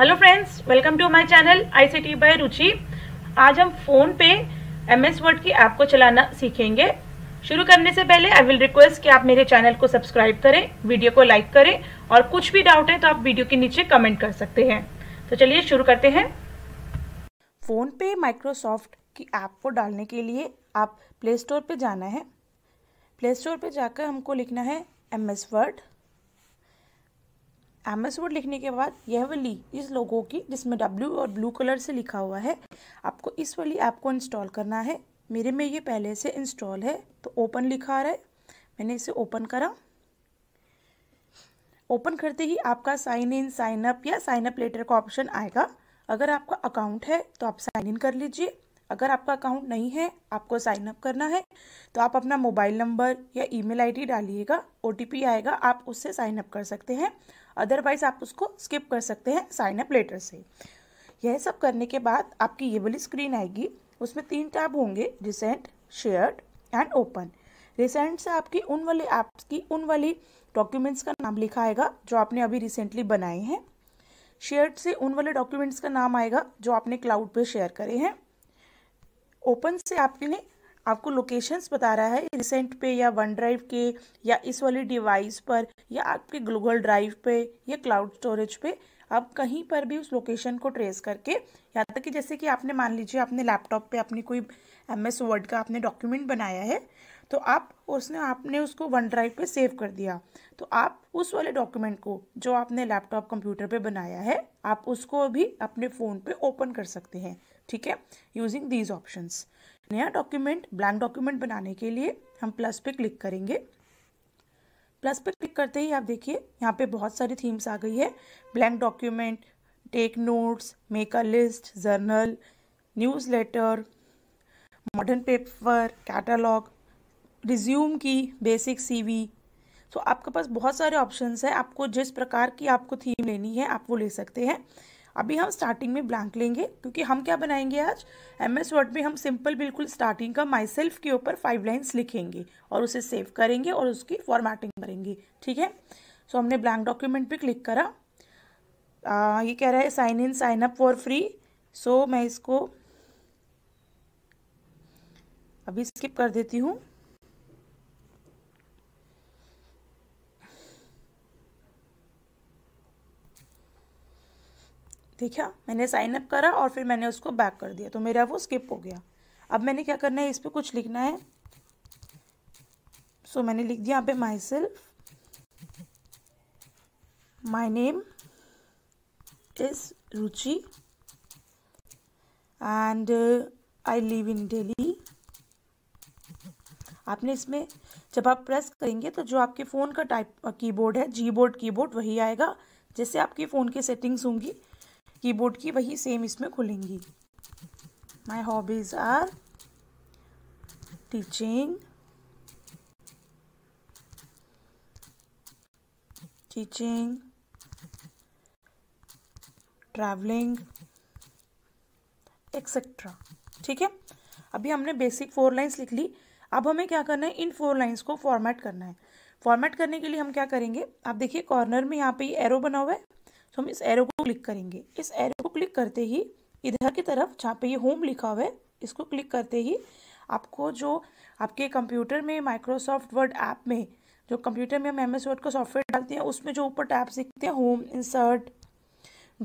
hello friends welcome to my channel ICT by Ruchi आज हम phone पे एमएस वर्ड की ऐप को चलाना सीखेंगे शुरू करने से पहले आई विल रिक्वेस्ट कि आप मेरे चैनल को सब्सक्राइब करें वीडियो को लाइक करें और कुछ भी डाउट है तो आप वीडियो के नीचे कमेंट कर सकते हैं तो चलिए शुरू करते हैं फ़ोन पे माइक्रोसॉफ्ट की ऐप को डालने के लिए आप प्ले स्टोर पर जाना है प्ले स्टोर पर जाकर हमको लिखना है M S Word M S Word लिखने के बाद यह वाली इस लोगों की जिसमें डब्ल्यू और ब्लू कलर से लिखा हुआ है आपको इस वाली ऐप को इंस्टॉल करना है मेरे में ये पहले से इंस्टॉल है तो ओपन लिखा आ रहा है मैंने इसे ओपन करा ओपन करते ही आपका साइन इन साइन अप या साइन अप लेटर का ऑप्शन आएगा अगर आपका अकाउंट है तो आप साइन इन कर लीजिए अगर आपका अकाउंट नहीं है आपको साइन अप करना है तो आप अपना मोबाइल नंबर या ईमेल आईडी डालिएगा ओटीपी आएगा आप उससे साइन अप कर सकते हैं अदरवाइज आप उसको स्किप कर सकते हैं साइन अप लेटर से यह सब करने के बाद आपकी ये वाली स्क्रीन आएगी उसमें तीन टैब होंगे recent shared and open recent से आपकी उन वाले ऐप्स की उन वाली डॉक्यूमेंट्स का नाम लिखा आएगा जो आपने अभी रिसेंटली बनाए हैं शेयर्ड से उन वाले डॉक्यूमेंट्स का नाम आएगा जो आपने क्लाउड पे शेयर करे हैं ओपन से आपने आपको लोकेशंस बता रहा है रिसेंट पे या वन ड्राइव के या इस वाली डिवाइस पर या आपके गूगल ड्राइव पे या क्लाउड स्टोरेज पे आप कहीं पर भी उस लोकेशन को ट्रेस करके यहाँ तक तो कि जैसे कि आपने मान लीजिए आपने लैपटॉप पे अपनी कोई एम एस वर्ड का आपने डॉक्यूमेंट बनाया है तो आप उसने आपने उसको वन ड्राइव पे सेव कर दिया तो आप उस वाले डॉक्यूमेंट को जो आपने लैपटॉप कंप्यूटर पे बनाया है आप उसको भी अपने फ़ोन पे ओपन कर सकते हैं ठीक है यूजिंग दीज ऑप्शंस नया डॉक्यूमेंट ब्लैंक डॉक्यूमेंट बनाने के लिए हम प्लस पे क्लिक करेंगे प्लस पे क्लिक करते ही आप देखिए यहाँ पे बहुत सारी थीम्स आ गई है blank document take notes make a list journal newsletter modern paper catalogue resume की बेसिक सीवी तो आपके पास बहुत सारे ऑप्शंस हैं आपको जिस प्रकार की आपको थीम लेनी है आप वो ले सकते हैं अभी हम स्टार्टिंग में ब्लैंक लेंगे क्योंकि हम क्या बनाएंगे आज एम एस वर्ड में हम सिंपल बिल्कुल स्टार्टिंग का माई सेल्फ के ऊपर फाइव लाइन्स लिखेंगे और उसे सेव करेंगे और उसकी फॉर्मेटिंग करेंगे ठीक है सो so, हमने ब्लैंक डॉक्यूमेंट पे क्लिक करा आ, ये कह रहा है sign in sign up for free so मैं इसको अभी स्किप कर देती हूँ देखा मैंने साइन अप करा और फिर मैंने उसको बैक कर दिया तो मेरा वो स्किप हो गया अब मैंने क्या करना है इस पर कुछ लिखना है सो so, मैंने लिख दिया यहाँ पे myself my name is Ruchi and I live in Delhi आपने इसमें जब आप प्रेस करेंगे तो जो आपके फ़ोन का टाइप कीबोर्ड uh, है जी बोर्ड की वही आएगा जैसे आपकी फ़ोन की सेटिंग्स होंगी कीबोर्ड की वही सेम इसमें खुलेंगी my hobbies are teaching teaching travelling etcetera ठीक है अभी हमने बेसिक फोर लाइन्स लिख ली अब हमें क्या करना है इन फोर लाइन्स को फॉर्मेट करना है फॉर्मेट करने के लिए हम क्या करेंगे आप देखिए कॉर्नर में यहाँ पे ये एरो बना हुआ है तो हम इस एरो को क्लिक करेंगे इस एरो को क्लिक करते ही इधर की तरफ जहाँ पे ये होम लिखा हुआ है इसको क्लिक करते ही आपको जो आपके कंप्यूटर में माइक्रोसॉफ्ट वर्ड ऐप में जो कंप्यूटर में हम एम एस वर्ड का सॉफ्टवेयर डालते हैं उसमें जो ऊपर टैप सीखते हैं home insert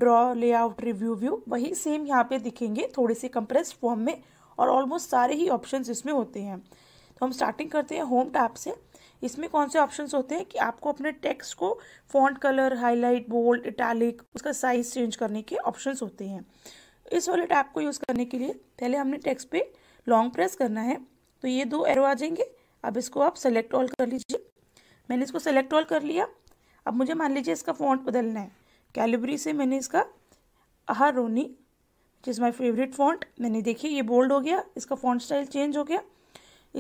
draw layout review view वही सेम यहाँ पे दिखेंगे थोड़े से कंप्रेस फॉर्म में और ऑलमोस्ट सारे ही ऑप्शंस इसमें होते हैं तो हम स्टार्टिंग करते हैं होम टैप से इसमें कौन से ऑप्शंस होते हैं कि आपको अपने टेक्स्ट को font colour highlight bold italic उसका साइज चेंज करने के ऑप्शंस होते हैं इस वाले टैप को यूज़ करने के लिए पहले हमने टेक्स्ट पे लॉन्ग प्रेस करना है तो ये दो एरो आ जाएंगे अब इसको आप सेलेक्ट ऑल कर लीजिए मैंने इसको सेलेक्ट ऑल कर लिया अब मुझे मान लीजिए इसका फॉन्ट बदलना है कैलिबरी से मैंने इसका हर रोनी इज़ माई फेवरेट फॉन्ट मैंने देखिए ये बोल्ड हो गया इसका फॉन्ट स्टाइल चेंज हो गया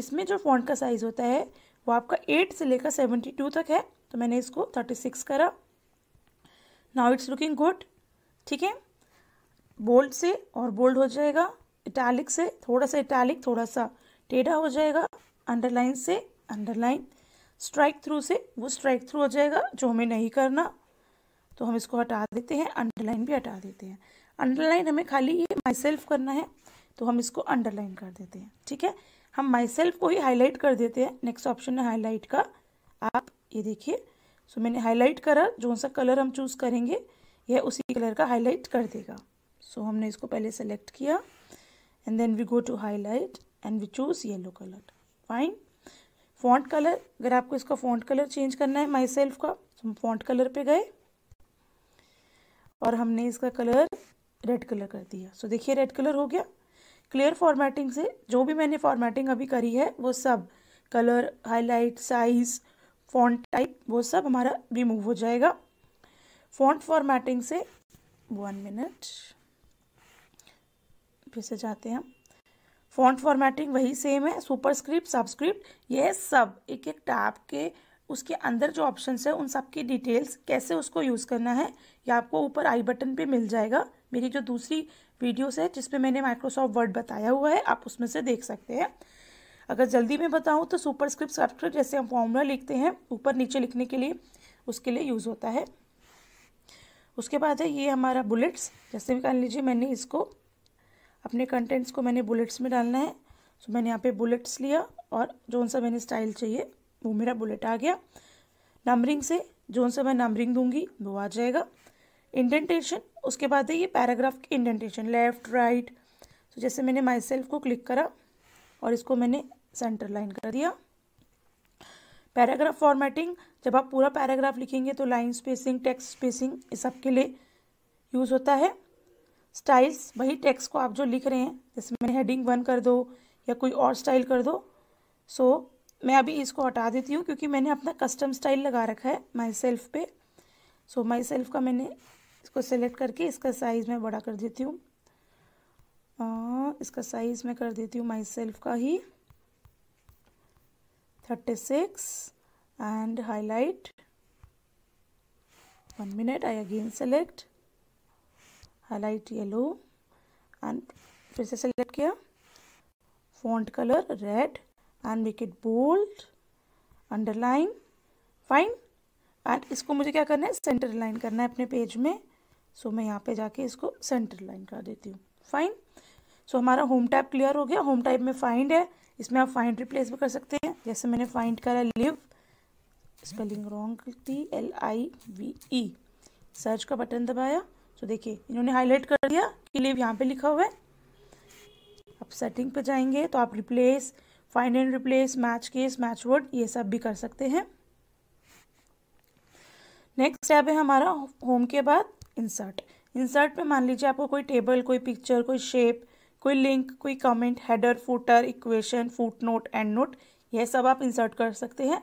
इसमें जो फॉन्ट का साइज़ होता है वो आपका एट से लेकर सेवेंटी टू तक है तो मैंने इसको थर्टी सिक्स करा नाउ इट्स लुकिंग गुड ठीक है बोल्ड से और बोल्ड हो जाएगा इटैलिक से थोड़ा सा इटैलिक थोड़ा सा टेढ़ा हो जाएगा अंडरलाइन से अंडरलाइन स्ट्राइक थ्रू से वो स्ट्राइक थ्रू हो जाएगा जो हमें नहीं करना तो हम इसको हटा देते हैं अंडरलाइन भी हटा देते हैं अंडरलाइन हमें खाली ये माई सेल्फ करना है तो हम इसको अंडरलाइन कर देते हैं ठीक है हम माई सेल्फ को ही हाईलाइट कर देते हैं नेक्स्ट ऑप्शन है हाईलाइट का आप ये देखिए सो मैंने हाईलाइट करा जो सा कलर हम चूज़ करेंगे यह उसी कलर का हाईलाइट कर देगा सो so, हमने इसको पहले सेलेक्ट किया and then we go to highlight and we choose yellow colour fine font colour अगर आपको इसका फॉन्ट कलर चेंज करना है माई सेल्फ का तो हम फॉन्ट कलर पे गए और हमने इसका कलर रेड कलर कर दिया सो so, देखिए रेड कलर हो गया क्लियर फॉर्मेटिंग से जो भी मैंने फॉर्मेटिंग अभी करी है वो सब colour highlight size font type वो सब हमारा रिमूव हो जाएगा फॉन्ट फॉर्मेटिंग से वन मिनट फिर से जाते हैं हम फॉन्ट फॉर्मेटिंग वही सेम है सुपर स्क्रिप्ट सबस्क्रिप्ट ये सब एक एक टैब के उसके अंदर जो ऑप्शन है उन सब की डिटेल्स कैसे उसको यूज़ करना है ये आपको ऊपर आई बटन पे मिल जाएगा मेरी जो दूसरी वीडियोस है जिसमें मैंने माइक्रोसॉफ्ट वर्ड बताया हुआ है आप उसमें से देख सकते हैं अगर जल्दी में बताऊँ तो सुपर स्क्रिप्ट सॉफ्टवेयर जैसे हम फॉर्मूला लिखते हैं ऊपर नीचे लिखने के लिए उसके लिए यूज़ होता है उसके बाद है ये हमारा बुलेट्स जैसे भी मान लीजिए मैंने इसको अपने कंटेंट्स को मैंने बुलेट्स में डालना है तो मैंने यहाँ पे बुलेट्स लिया और जो सा मैंने स्टाइल चाहिए वो मेरा बुलेट आ गया नंबरिंग से जो सा मैं नंबरिंग दूंगी वो आ जाएगा इंडेंटेशन उसके बाद है ये पैराग्राफ की इंडेंटेशन लेफ्ट राइट तो जैसे मैंने माई सेल्फ को क्लिक करा और इसको मैंने सेंटर लाइन कर दिया पैराग्राफ फॉर्मेटिंग जब आप पूरा पैराग्राफ लिखेंगे तो लाइन स्पेसिंग टेक्स्ट स्पेसिंग इस सब के लिए यूज़ होता है स्टाइल्स वही टेक्स्ट को आप जो लिख रहे हैं जैसे मैंने हेडिंग वन कर दो या कोई और स्टाइल कर दो सो so, मैं अभी इसको हटा देती हूँ क्योंकि मैंने अपना कस्टम स्टाइल लगा रखा है माई सेल्फ पे सो माई सेल्फ का मैंने इसको सेलेक्ट करके इसका साइज़ मैं बड़ा कर देती हूँ इसका साइज़ मैं कर देती हूँ माई सेल्फ का ही thirty six and highlight one minute I again select highlight yellow and फिर से सेलेक्ट किया font colour red and make it bold underline fine and इसको मुझे क्या करना है सेंटर लाइन करना है अपने पेज में सो मैं यहाँ पे जाके इसको सेंटर लाइन कर देती हूँ फाइन सो हमारा होम टाइप क्लियर हो गया होम टाइप में फाइंड है इसमें आप फाइंड रिप्लेस भी कर सकते हैं जैसे मैंने फाइंड करा लिव स्पेलिंग रॉन्ग थी L I V E search का बटन दबाया तो देखिए इन्होंने हाईलाइट कर दिया कि लिव यहाँ पे लिखा हुआ है आप सेटिंग पे जाएंगे तो आप replace find and replace match case match word ये सब भी कर सकते हैं नेक्स्ट स्टेप है हमारा होम के बाद इंसर्ट इंसर्ट में मान लीजिए आपको कोई टेबल कोई पिक्चर कोई शेप कोई लिंक कोई comment header footer equation footnote endnote यह सब आप इंसर्ट कर सकते हैं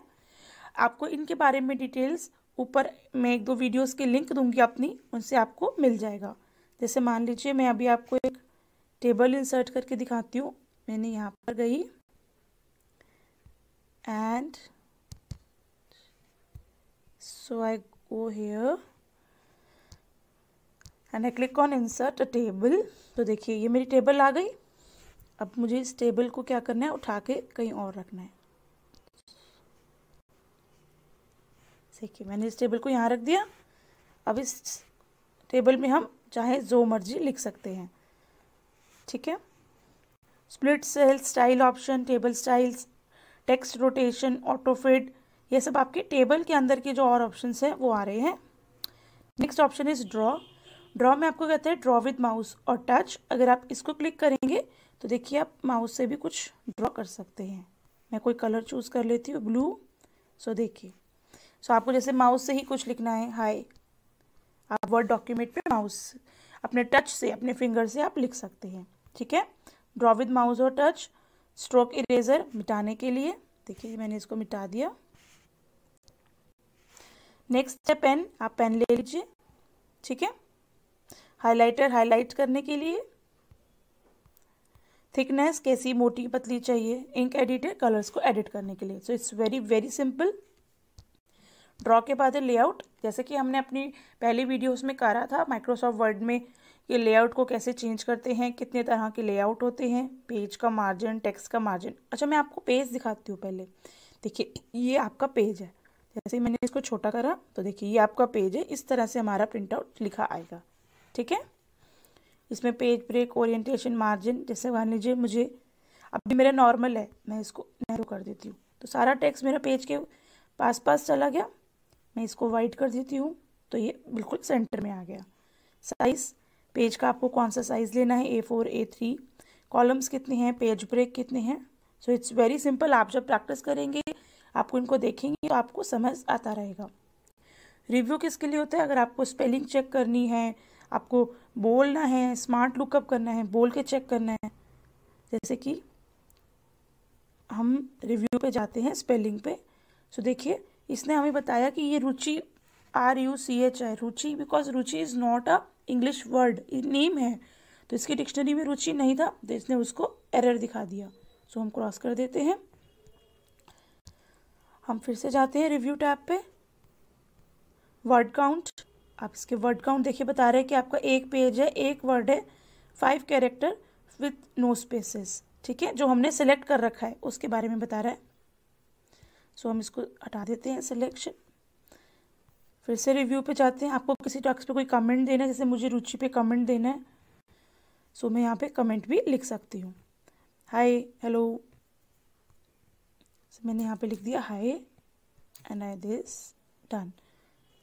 आपको इनके बारे में डिटेल्स ऊपर मैं एक दो वीडियोस के लिंक दूंगी अपनी उनसे आपको मिल जाएगा जैसे मान लीजिए मैं अभी आपको एक टेबल इंसर्ट करके दिखाती हूँ मैंने यहाँ पर गई and so I go here and I click on insert a table तो देखिए ये मेरी टेबल आ गई अब मुझे इस टेबल को क्या करना है उठा के कहीं और रखना है देखिए मैंने इस टेबल को यहाँ रख दिया अब इस टेबल में हम चाहे जो मर्जी लिख सकते हैं ठीक है split cell style option table styles text rotation autofit ये सब आपके टेबल के अंदर के जो और ऑप्शंस हैं वो आ रहे हैं next option is draw draw में आपको कहता है ड्रॉ विद माउस और टच अगर आप इसको क्लिक करेंगे तो देखिए आप माउस से भी कुछ ड्रॉ कर सकते हैं मैं कोई कलर चूज़ कर लेती हूँ ब्लू सो देखिए सो आपको जैसे माउस से ही कुछ लिखना है हाय आप वर्ड डॉक्यूमेंट पे माउस अपने टच से अपने फिंगर से आप लिख सकते हैं ठीक है ड्रॉ विद माउस और टच स्ट्रोक इरेजर मिटाने के लिए देखिए मैंने इसको मिटा दिया नेक्स्ट है पेन आप पेन ले लीजिए ठीक है हाइलाइटर हाईलाइट करने के लिए थिकनेस कैसी मोटी पतली चाहिए इंक एडिटर कलर्स को एडिट करने के लिए so it's very very simple draw के बाद है लेआउट जैसे कि हमने अपनी पहली वीडियोस में करा था माइक्रोसॉफ्ट वर्ड में कि लेआउट को कैसे चेंज करते हैं कितने तरह के लेआउट होते हैं पेज का मार्जिन टेक्स्ट का मार्जिन अच्छा मैं आपको पेज दिखाती हूँ पहले देखिए ये आपका पेज है जैसे ही मैंने इसको छोटा करा तो देखिए ये आपका पेज है इस तरह से हमारा प्रिंट आउट लिखा आएगा ठीक है इसमें पेज ब्रेक ओरिएंटेशन मार्जिन जैसे मान लीजिए मुझे अभी मेरा नॉर्मल है मैं इसको नैरो कर देती हूँ तो सारा टेक्स्ट मेरा पेज के पास पास चला गया मैं इसको वाइट कर देती हूँ तो ये बिल्कुल सेंटर में आ गया साइज़ पेज का आपको कौन सा साइज़ लेना है A four A three columns कितने हैं पेज ब्रेक कितने हैं सो इट्स वेरी सिंपल आप जब प्रैक्टिस करेंगे आपको इनको देखेंगे तो आपको समझ आता रहेगा रिव्यू किसके लिए होता है अगर आपको स्पेलिंग चेक करनी है आपको बोलना है स्मार्ट लुकअप करना है बोल के चेक करना है जैसे कि हम रिव्यू पे जाते हैं स्पेलिंग पे सो देखिए इसने हमें बताया कि ये Ruchi R U C H I Ruchi because Ruchi is not a English word name है तो इसकी डिक्शनरी में रुचि नहीं था तो इसने उसको एरर दिखा दिया सो हम क्रॉस कर देते हैं हम फिर से जाते हैं रिव्यू टैब पे वर्ड काउंट आप इसके वर्ड काउंट देखिए बता रहे हैं कि आपका एक पेज है एक वर्ड है five character with no spaces ठीक है जो हमने सेलेक्ट कर रखा है उसके बारे में बता रहा है सो so, हम इसको हटा देते हैं सिलेक्शन फिर से रिव्यू पे जाते हैं आपको किसी टॉक्स पे कोई कमेंट देना है जैसे मुझे रुचि पे कमेंट देना है सो so, मैं यहाँ पे कमेंट भी लिख सकती हूँ हाय हेलो मैंने यहाँ पे लिख दिया hi and I this done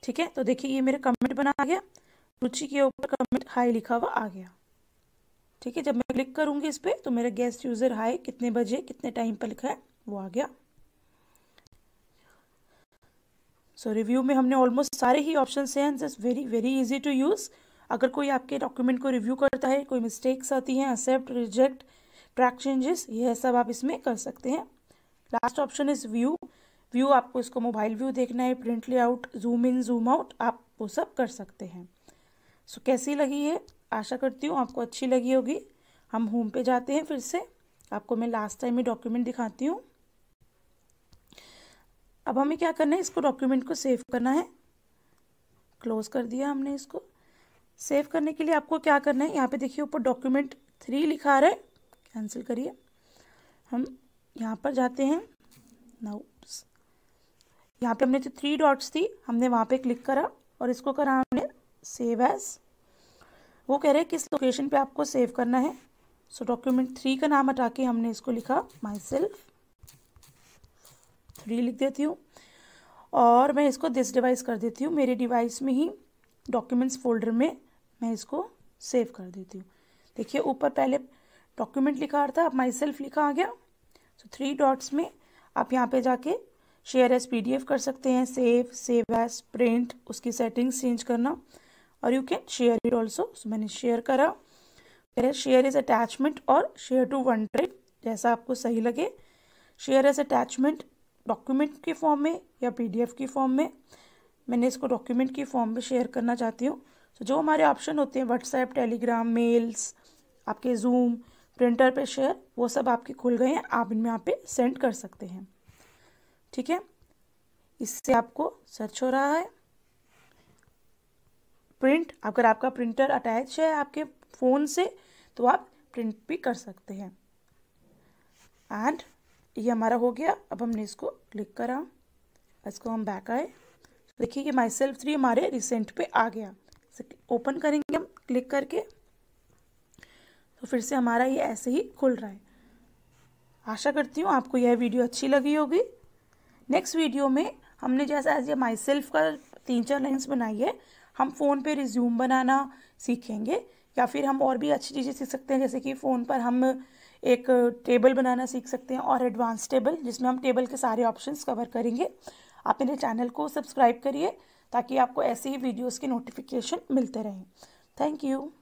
ठीक है तो देखिए ये मेरे कमेंट बना आ गया रुचि के ऊपर कमेंट हाई लिखा हुआ आ गया ठीक है जब मैं क्लिक करूँगी इस पर तो मेरा गेस्ट यूज़र हाई कितने बजे कितने टाइम पर लिखा है वो आ गया सो so, रिव्यू में हमने ऑलमोस्ट सारे ही ऑप्शन हैं just very very easy to use अगर कोई आपके डॉक्यूमेंट को रिव्यू करता है कोई मिस्टेक्स आती हैं एक्सेप्ट रिजेक्ट ट्रैक चेंजेस यह सब आप इसमें कर सकते हैं last option is view view आपको इसको मोबाइल व्यू देखना है print layout zoom in zoom out आप वो सब कर सकते हैं सो so, कैसी लगी है आशा करती हूँ आपको अच्छी लगी होगी हम होम पे जाते हैं फिर से आपको मैं लास्ट टाइम ही डॉक्यूमेंट दिखाती हूँ अब हमें क्या करना है इसको डॉक्यूमेंट को सेव करना है क्लोज कर दिया हमने इसको सेव करने के लिए आपको क्या करना है यहाँ पे देखिए ऊपर डॉक्यूमेंट थ्री लिखा रहा है कैंसिल करिए हम यहाँ पर जाते हैं नाउ यहाँ पे हमने जो थ्री डॉट्स थी हमने वहाँ पे क्लिक करा और इसको करा हमने सेव एज वो कह रहे हैं किस लोकेशन पे आपको सेव करना है सो डॉक्यूमेंट थ्री का नाम हटा के हमने इसको लिखा माई सेल्फ थ्री लिख देती हूँ और मैं इसको दिस डिवाइस कर देती हूँ मेरे डिवाइस में ही डॉक्यूमेंट्स फोल्डर में मैं इसको सेव कर देती हूँ देखिए ऊपर पहले डॉक्यूमेंट लिखा था अब माई सेल्फ लिखा आ गया सो थ्री डॉट्स में आप यहाँ पे जाके शेयर एज पी कर सकते हैं सेव सेव एस प्रिंट उसकी सेटिंग्स चेंज करना और you can share it also मैंने शेयर करा फिर शेयर इज अटैचमेंट और शेयर टू वन ड्राइव जैसा आपको सही लगे शेयर एज अटैचमेंट डॉक्यूमेंट के फॉर्म में या पीडीएफ की फॉर्म में मैंने इसको डॉक्यूमेंट की फॉर्म में शेयर करना चाहती हूँ तो जो हमारे ऑप्शन होते हैं व्हाट्सएप टेलीग्राम मेल्स आपके जूम प्रिंटर पे शेयर वो सब आपके खुल गए हैं आप इनमें यहाँ पे सेंड कर सकते हैं ठीक है इससे आपको सर्च हो रहा है प्रिंट अगर आपका प्रिंटर अटैच है आपके फ़ोन से तो आप प्रिंट भी कर सकते हैं एंड ये हमारा हो गया अब हमने इसको क्लिक करा इसको हम बैक आए देखिए कि माई सेल्फ थ्री हमारे रिसेंट पे आ गया ओपन करेंगे हम क्लिक करके तो फिर से हमारा ये ऐसे ही खुल रहा है आशा करती हूँ आपको यह वीडियो अच्छी लगी होगी नेक्स्ट वीडियो में हमने जैसा एज ए माई सेल्फ का तीन चार लाइन्स बनाई है हम फ़ोन पे रिज्यूम बनाना सीखेंगे या फिर हम और भी अच्छी चीज़ें सीख सकते हैं जैसे कि फ़ोन पर हम एक टेबल बनाना सीख सकते हैं और एडवांस टेबल जिसमें हम टेबल के सारे ऑप्शंस कवर करेंगे आप मेरे चैनल को सब्सक्राइब करिए ताकि आपको ऐसे ही वीडियोस के नोटिफिकेशन मिलते रहें थैंक यू